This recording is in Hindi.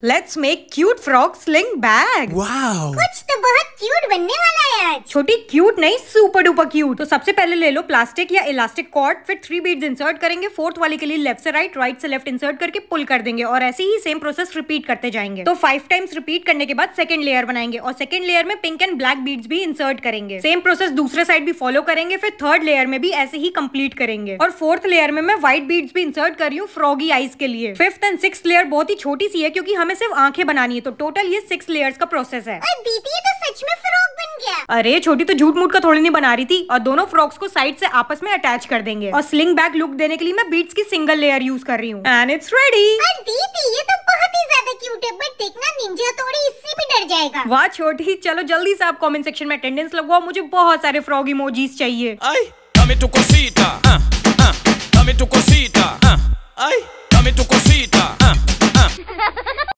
Let's make cute frog sling bag. Wow! कुछ तो बहुत cute बनने वाला है छोटी क्यूट नहीं सुपर डुपर क्यूट तो सबसे पहले ले लो प्लास्टिक या इलास्टिक कॉर्ड फिर थ्री बीड्स इंसर्ट करेंगे फोर्थ वाले के लिए लेफ्ट से राइट राइट से लेफ्ट इंसर्ट करके पुल कर देंगे और ऐसे ही सेम प्रोसेस रिपीट करते जाएंगे तो फाइव टाइम्स रिपीट करने के बाद सेकंड लेयर बनाएंगे और सेकंड लेयर में पिंक एंड ब्लैक बीड्स भी इंसर्ट करेंगे सेम प्रोसेस दूसरे साइड भी फॉलो करेंगे फिर थर्ड लेयर में भी ऐसे ही कम्प्लीट करेंगे और फोर्थ लेयर में मैं व्हाइट बीड्स भी इंसर्ट कर रही हूँ फ्रॉगी आइज के लिए फिफ्थ एंड सिक्स लेयर बहुत ही छोटी सी है क्योंकि हमें सिर्फ आंखें बनानी है तो टोटल ये सिक्स लेयर्स का प्रोसेस है दीदी तो सच में अरे छोटी तो झूठ मूठ का थोड़ी नहीं बना रही थी और दोनों फ्रॉक्स को साइड से आपस में अटैच कर देंगे और स्लिंग बैग लुक देने के लिए मैं बीट्स की सिंगल लेयर यूज कर रही हूँ एंड इट्स रेडी वाह छोटी चलो जल्दी से आप कॉमेंट सेक्शन में अटेंडेंस लगवाओ मुझे बहुत सारे फ्रॉग इमोजीज चाहिए dame tu cosita, ah, uh, ah, uh, dame tu cosita, ah, uh, ay, dame tu cosita, ah.